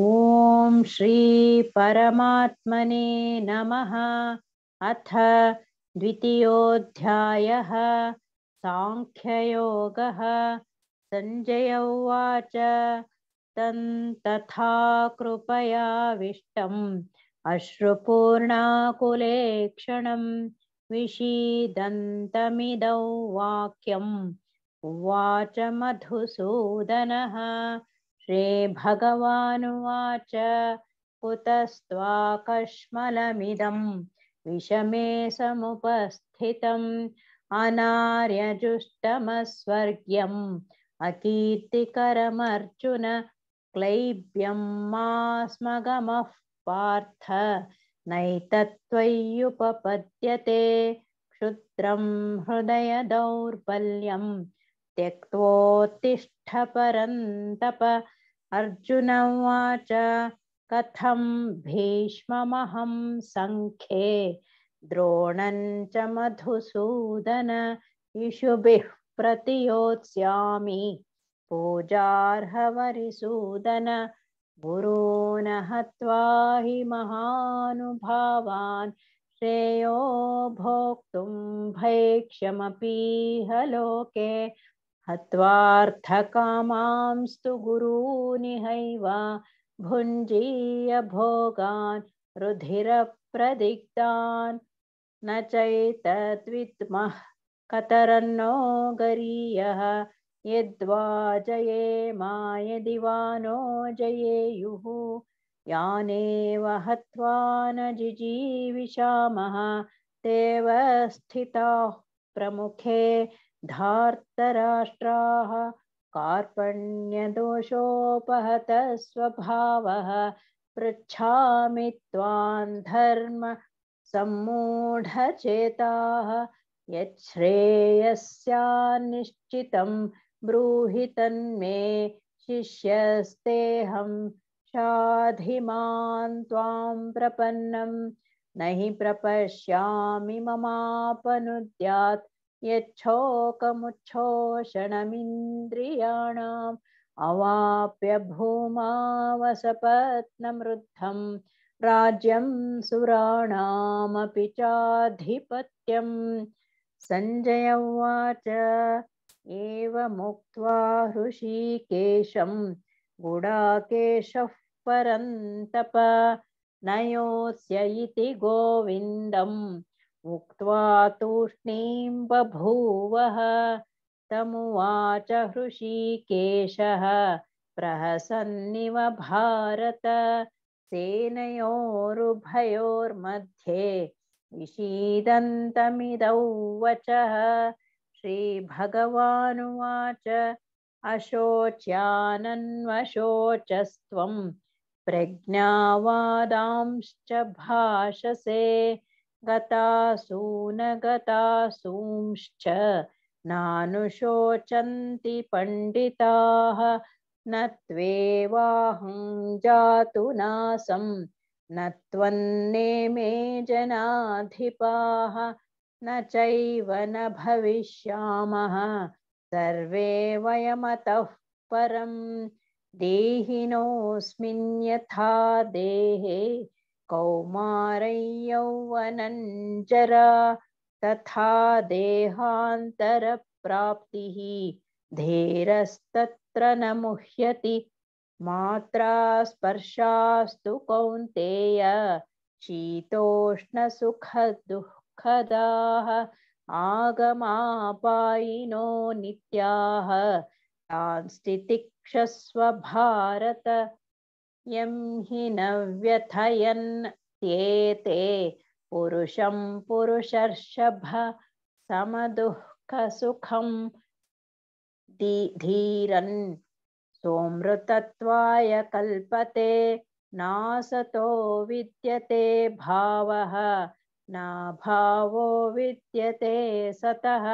ॐ श्रीपरमात्मने नमः अथ द्वितीयोऽध्यायः साङ्ख्ययोगः सञ्जय उवाच तं तथा कृपयाविष्टम् अश्रुपूर्णाकुलेक्षणं विषीदन्तमिदौ वाक्यम् उवाच मधुसूदनः श्री भगवानुवाच कुतस्त्वाकष्मलमिदम् विषमे समुपस्थितम् अनार्यजुष्टमस्वर्ग्यम् अकीर्तिकरमर्जुन क्लैब्यम् मास्मगमः पार्थ नैतत्त्वय्युपपद्यते क्षुद्रं हृदयदौर्बल्यं त्यक्तो अर्जुन उवाच कथम भीष्ममहं सङ्ख्ये द्रोणं च मधुसूदन इषुभिः प्रतियोत्स्यामि पूजार्हवरिसूदन गुरून् हत्वा हि महानुभावान् श्रेयो भोक्तुं भैक्ष्यमपीह लोके हत्वार्थकामांस्तु गुरूनिहैव भुञ्जीय भोगान् रुधिरप्रदिग्धान् न चैतद्वित्मः कतरन्नो गरीयः यद्वा जयेमा यदि वा नो जयेयुः यानेव हत्वा न जिजीविषामः देव स्थिताः प्रमुखे धार्तराष्ट्राः कार्पण्यदोषोपहतस्वभावः पृच्छामि त्वां धर्म सम्मूढचेताः यच्छ्रेयस्यान्निश्चितं ब्रूहि तन्मे शिष्यस्तेऽहं शाधिमान् त्वां प्रपन्नं न हि प्रपश्यामि ममापनुद्यात् यच्छोकमुच्छोषणमिन्द्रियाणाम् अवाप्य भूमावसपत्नमृद्धं राज्यं सुराणामपि चाधिपत्यम् सञ्जय उवाच एवमुक्त्वा हृषीकेशं गुडाकेशः परन्तप नयोस्य इति गोविन्दम् मुक्त्वा तूष्णीं बभूवः तमुवाच हृषीकेशः प्रहसन्निव भारत सेनयोरुभयोर्मध्ये विषीदन्तमिदौ वचः श्रीभगवानुवाच अशोच्यानन्वशोचस्त्वं प्रज्ञावादांश्च भाषसे गतासून गतासूंश्च नानुशोचन्ति पण्डिताः न त्वेवाहं जातु नासं न त्वन्नेमे जनाधिपाः न चैव न भविष्यामः सर्वे वयमतः परं देहिनोऽस्मिन् यथा देहे कौमारय्यौवनञ्जरा तथा देहान्तरप्राप्तिः धीरस्तत्र न मुह्यति मात्रा स्पर्शास्तु कौन्तेय शीतोष्णसुखदुःखदाः आगमापायिनो नित्याः तांस्तितिक्षस्व भारत यं हि न पुरुषं पुरुषर्षभ समदुःखसुखं धीरन् सोमृतत्वाय कल्पते नासतो विद्यते भावः नाभावो विद्यते सतः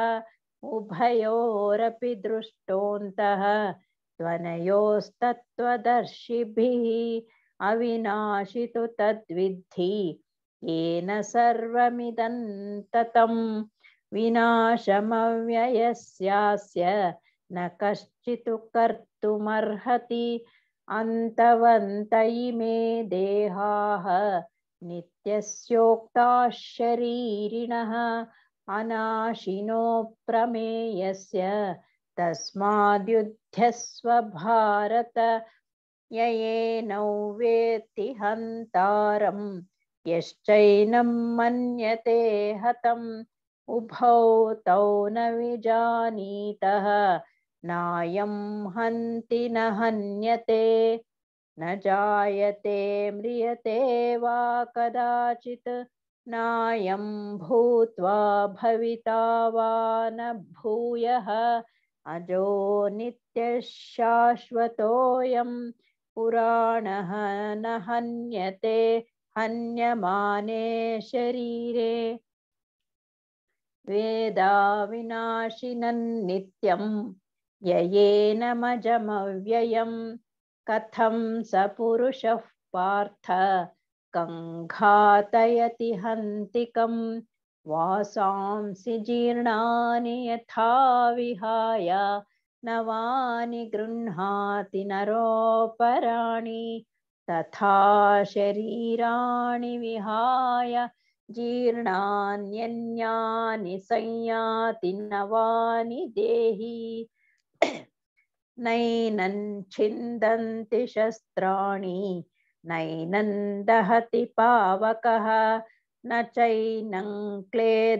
उभयोरपि दृष्टोऽन्तः त्वनयोस्तत्त्वदर्शिभिः अविनाशितु तद्विद्धि येन सर्वमिदन्ततं विनाशमव्ययस्यास्य न कश्चित् कर्तुमर्हति अन्तवन्त इमे देहाः नित्यस्योक्ताः शरीरिणः अनाशिनोप्रमेयस्य तस्माद्युध्यस्व भारत ययेनौ वेत्ति हन्तारं यश्चैनं मन्यते हतम् उभौ तौ न विजानीतः नायं हन्ति न हन्यते न जायते म्रियते वा कदाचि नायं भूत्वा भविता वा न भूयः अजो नित्यशाश्वतोऽयं पुराणः न हन्यते हन्यमाने शरीरे वेदाविनाशिनन्नित्यं ययेन मजमव्ययं कथं स पुरुषः पार्थ कङ्घातयति हन्तिकम् वासांसि जीर्णानि यथा विहाय नवानि गृह्णाति नरोपराणि तथा शरीराणि विहाय जीर्णान्यन्यानि संयाति नवानि देहि नैनं छिन्दन्ति शस्त्राणि नैनं दहति पावकः न चैनं क्लेदयन्त्यापः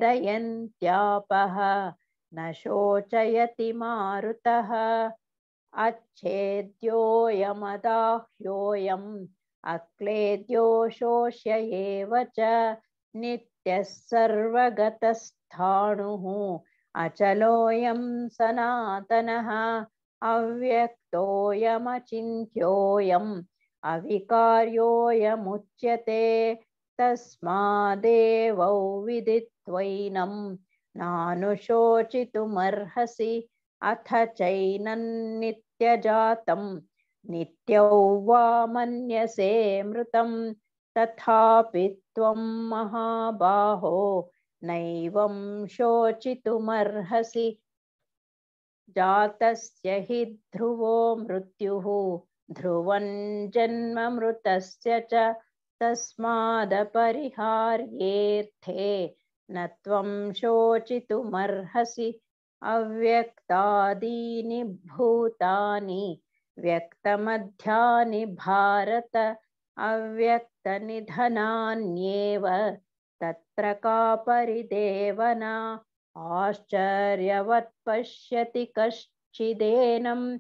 न शोचयति मारुतः अच्छेद्योऽयमदाह्योऽयम् अक्लेद्यो शोष्य एव च नित्यः सर्वगतस्थाणुः अचलोऽयं सनातनः अव्यक्तोऽयमचिन्त्योऽयम् अविकार्योऽयमुच्यते तस्मादेवौ विदित्वैनं नानुशोचितुमर्हसि अथ चैनन्नित्यजातं नित्यौ वा मन्यसे मृतं तथापि त्वं महाबाहो नैवं शोचितुमर्हसि जातस्य हि ध्रुवो मृत्युः ध्रुवं जन्ममृतस्य च तस्मादपरिहार्येऽर्थे न त्वं शोचितुमर्हसि अव्यक्तादीनि भूतानि व्यक्तमध्यानि भारत अव्यक्तनिधनान्येव तत्र का परिदेवना आश्चर्यवत् पश्यति कश्चिदेनम्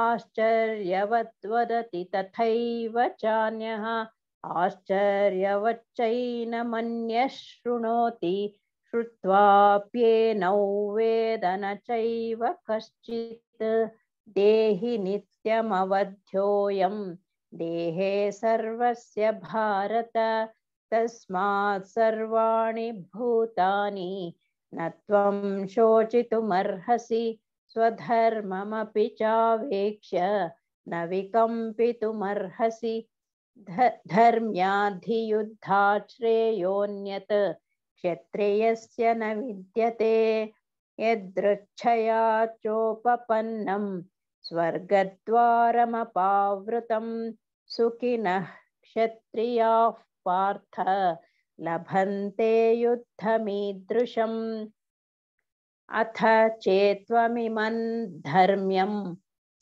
आश्चर्यवद्वदति तथैव चान्यः आश्चर्यवच्चैन शृणोति श्रुत्वाप्येनौ वेद न चैव कश्चित् देहि नित्यमवध्योऽयं देहे सर्वस्य भारत तस्मात् सर्वाणि भूतानि न त्वं शोचितुमर्हसि स्वधर्ममपि चावेक्ष्य न विकम्पितुमर्हसि धर्म्याधियुद्धाश्रेयोऽन्यत् क्षत्रियस्य न विद्यते यदृच्छया चोपपन्नं स्वर्गद्वारमपावृतं सुखिनः क्षत्रियाः पार्थ लभन्ते युद्धमीदृशम् अथ चेत्त्वमिमन् धर्म्यं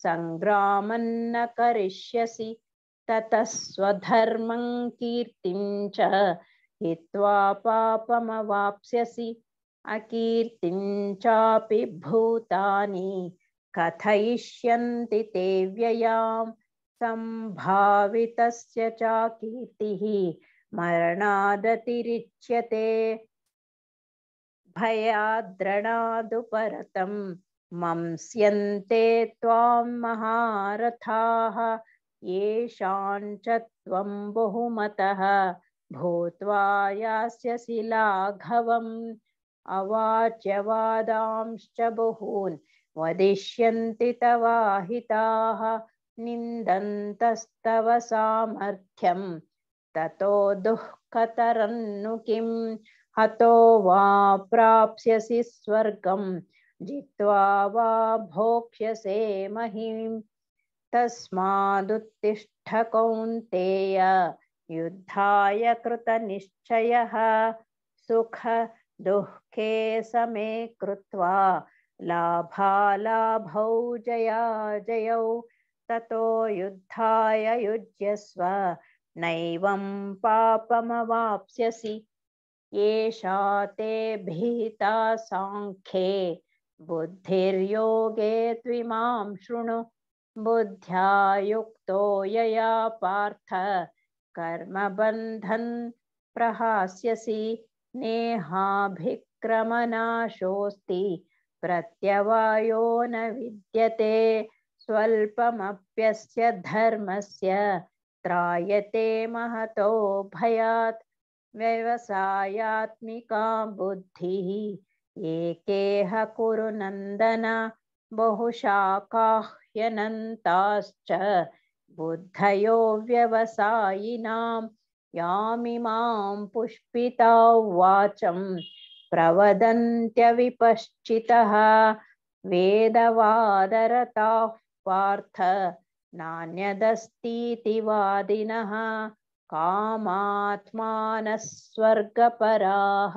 सङ्ग्रामन्न करिष्यसि ततः कीर्ति कीर्तिं च हित्वा पापमवाप्स्यसि अकीर्तिं चापि भूतानि कथयिष्यन्ति ते व्ययां सम्भावितस्य चाकीर्तिः मरणादतिरिच्यते भयाद्रणादुपरतं मंस्यन्ते त्वां महारथाः येषां च त्वं बहुमतः भूत्वा यास्यसि लाघवम् अवाच्यवादांश्च बहून् वदिष्यन्ति तवाहिताः निन्दन्तस्तव सामर्थ्यं ततो दुःखतरन्नु किं हतो वा प्राप्स्यसि स्वर्गं जित्वा वा भोक्ष्यसे महीं तस्मादुत्तिष्ठ कौन्तेय युद्धाय कृतनिश्चयः सुख दुःखे समे कृत्वा लाभालाभौ जया जयौ ततो युद्धाय युज्यस्व नैवं पापमवाप्स्यसि येषा ते भीता साङ्ख्ये बुद्धिर्योगे त्विमां शृणु बुद्ध्या युक्तो यया पार्थ कर्मबन्धन् प्रहास्यसि नेहाभिक्रमनाशोऽस्ति प्रत्यवायो न विद्यते स्वल्पमप्यस्य धर्मस्य त्रायते महतो भयात् व्यवसायात्मिका बुद्धिः एकेह कुरु नन्दन बहुशाकाः ्यनन्ताश्च बुद्धयो व्यवसायिनां यामिमां वाचं प्रवदन्त्यविपश्चितः पार्थ नान्यदस्तीति वादिनः कामात्मानः स्वर्गपराः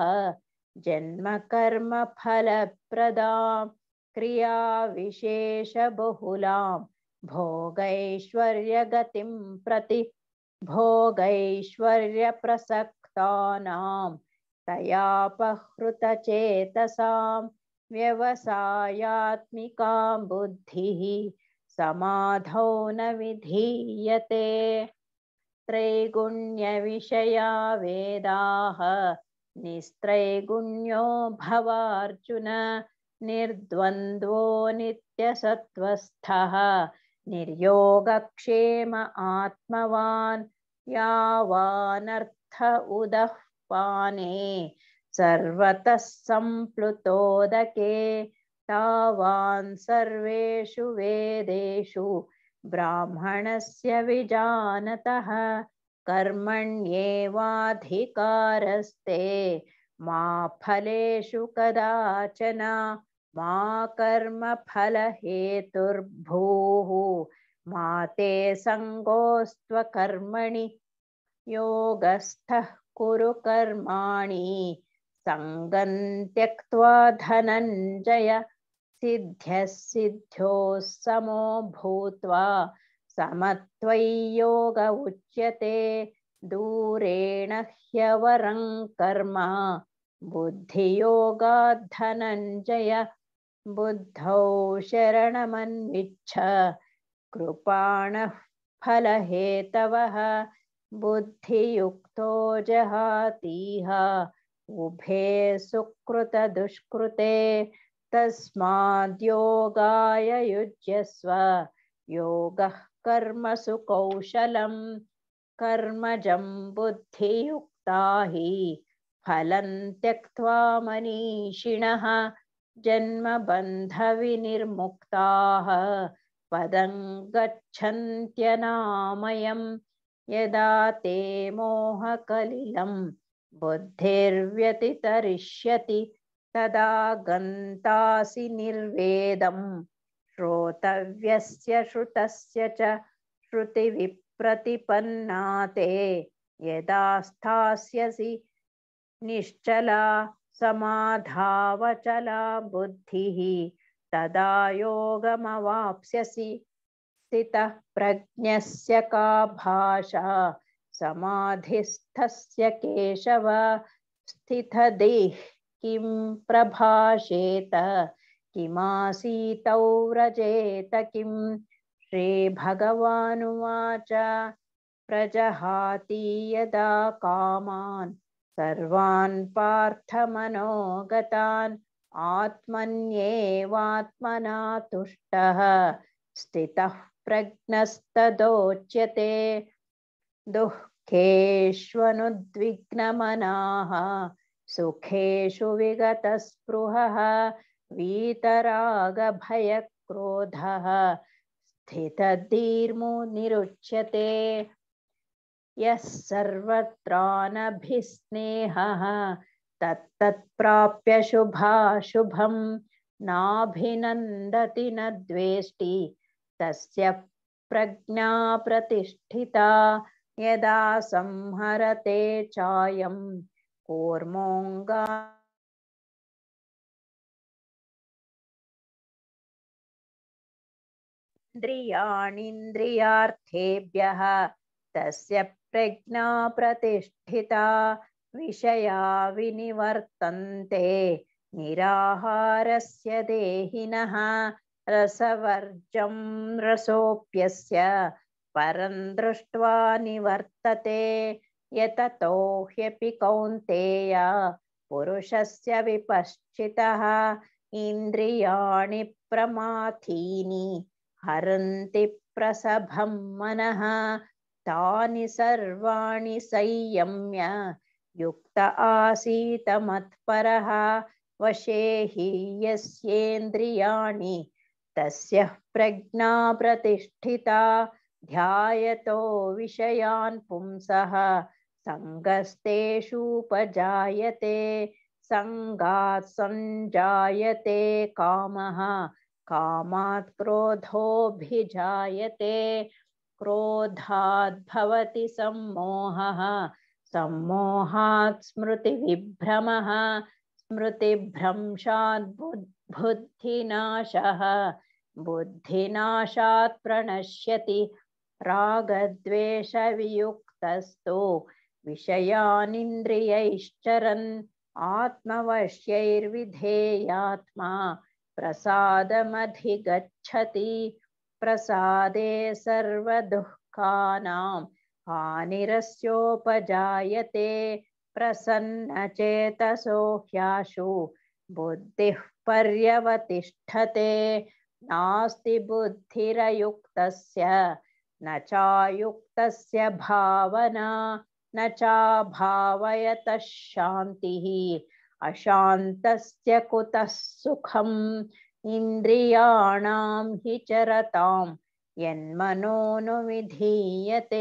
जन्मकर्मफलप्रदा क्रियाविशेषबहुलां भोगैश्वर्यगतिं प्रति भोगैश्वर्यप्रसक्तानां तयापहृतचेतसां व्यवसायात्मिकां बुद्धिः समाधौ न विधीयते त्रैगुण्यविषया वेदाः निस्त्रैगुण्यो भवार्जुन निर्द्वन्द्वो नित्यसत्त्वस्थः निर्योगक्षेम आत्मवान् यावानर्थ उदः पाने सर्वतः सम्प्लुतोदके तावान् सर्वेषु वेदेषु ब्राह्मणस्य विजानतः कर्मण्येवाधिकारस्ते मा फलेषु कदाचना मा कर्मफलहेतुर्भूः मा ते सङ्गोऽस्त्व योगस्थः कुरु कर्माणि सङ्गं त्यक्त्वा धनञ्जय सिद्ध्योः समो भूत्वा समत्वयोग उच्यते दूरेण ह्यवरं कर्म बुद्धियोगाद्धनञ्जय बुद्धौ शरणमन्विच्छ कृपाणः फलहेतवः बुद्धियुक्तो जहातीह उभे सुकृतदुष्कृते तस्माद्योगाय युज्यस्व योगः कर्मसु कौशलं कर्मजं बुद्धियुक्ता हि फल त्यक्त्वा मनीषिणः जन्म जन्मबन्धविनिर्मुक्ताः पदं गच्छन्त्यनामयं यदा ते मोहकलिलं बुद्धिर्व्यतितरिष्यति तदा गन्तासि निर्वेदं श्रोतव्यस्य श्रुतस्य च श्रुतिविप्रतिपन्ना यदा स्थास्यसि निश्चला समाधावचला बुद्धिः तदा योगमवाप्स्यसि स्थितः प्रज्ञस्य का भाषा समाधिस्थस्य केशव स्थितदेः किं प्रभाषेत किमासीतौ व्रजेत किं श्रीभगवानुवाच प्रजहाति यदा कामान् सर्वान् पार्थ मनोगतान् आत्मन्येवात्मना तुष्टः स्थितः प्रज्ञस्तदोच्यते दुःखेष्वनुद्विग्नमनाः सुखेषु विगतस्पृहः वीतरागभयक्रोधः स्थितधीर्मुनिरुच्यते यः सर्वत्रानभिस्नेहः तत्तत्प्राप्य शुभाशुभं नाभिनन्दति न द्वेष्टि तस्य प्रज्ञा प्रतिष्ठिता यदा संहरते चायं कूर्मोऽङ्गा इन्द्रियाणीन्द्रियार्थेभ्यः तस्य प्रज्ञा प्रतिष्ठिता विषया विनिवर्तन्ते निराहारस्य देहिनः रसवर्जं रसोऽप्यस्य परं दृष्ट्वा निवर्तते यततो ह्यपि कौन्तेया पुरुषस्य विपश्चितः इन्द्रियाणि प्रमाथीनि हरन्ति प्रसभं मनः तानि सर्वाणि संयम्य युक्त आसीत मत्परः वशे हि यस्येन्द्रियाणि तस्य प्रज्ञा प्रतिष्ठिता ध्यायतो विषयान् पुंसः सङ्गस्तेषूपजायते सङ्गात् सञ्जायते कामः कामात् क्रोधोऽभिजायते क्रोधाद्भवति सम्मोहः सम्मोहात् स्मृतिविभ्रमः बुद्धिनाशः बुद्धिनाशात् प्रणश्यति रागद्वेषवियुक्तस्तु विषयानिन्द्रियैश्चरन् आत्मवश्यैर्विधेयात्मा प्रसादमधिगच्छति प्रसादे सर्वदुःखानां हानिरस्योपजायते प्रसन्नचेतसो ह्याशु बुद्धिः पर्यवतिष्ठते नास्ति बुद्धिरयुक्तस्य न चायुक्तस्य भावना न चाभावयतः शान्तिः अशान्तस्य कुतः सुखम् इन्द्रियाणां हि चरतां यन्मनो विधीयते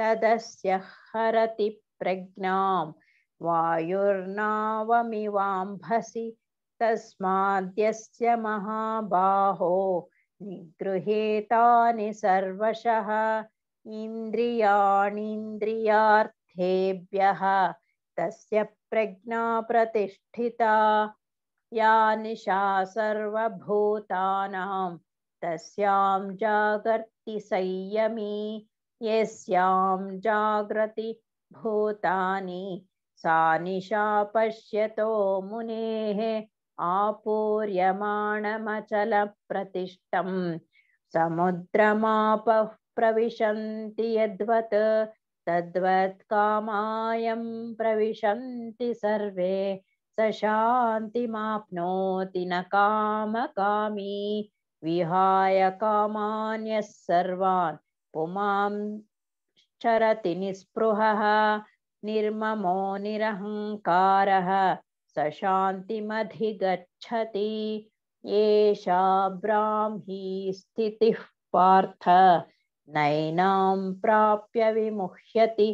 तदस्य हरति प्रज्ञां वायुर्नावमिवाम्भसि तस्माद्यस्य महाबाहो निगृहेतानि सर्वशः इन्द्रियाणीन्द्रियार्थेभ्यः तस्य प्रज्ञा प्रतिष्ठिता या सर्वभूतानां तस्यां जागर्ति संयमी यस्यां जागृति भूतानि सा निशा पश्यतो मुनेः आपूर्यमाणमचलप्रतिष्ठं समुद्रमापः प्रविशन्ति यद्वत् तद्वत् कामायं प्रविशन्ति सर्वे स शान्तिमाप्नोति न कामकामी विहाय कामान्यः सर्वान् पुमां चरति निःस्पृहः निर्ममो निरहङ्कारः स शान्तिमधिगच्छति एषा ब्राह्मी स्थितिः पार्थ नैनां प्राप्य विमुह्यति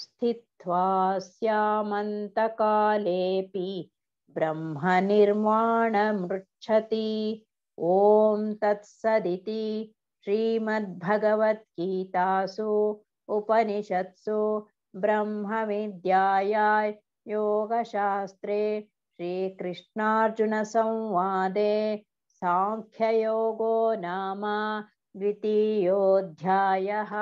स्थित्वा स्यामन्तकालेऽपि ब्रह्मनिर्माणमृच्छति ॐ तत्सदिति श्रीमद्भगवद्गीतासु उपनिषत्सु ब्रह्मविद्यायाय योगशास्त्रे श्रीकृष्णार्जुनसंवादे साङ्ख्ययोगो नाम द्वितीयोऽध्यायः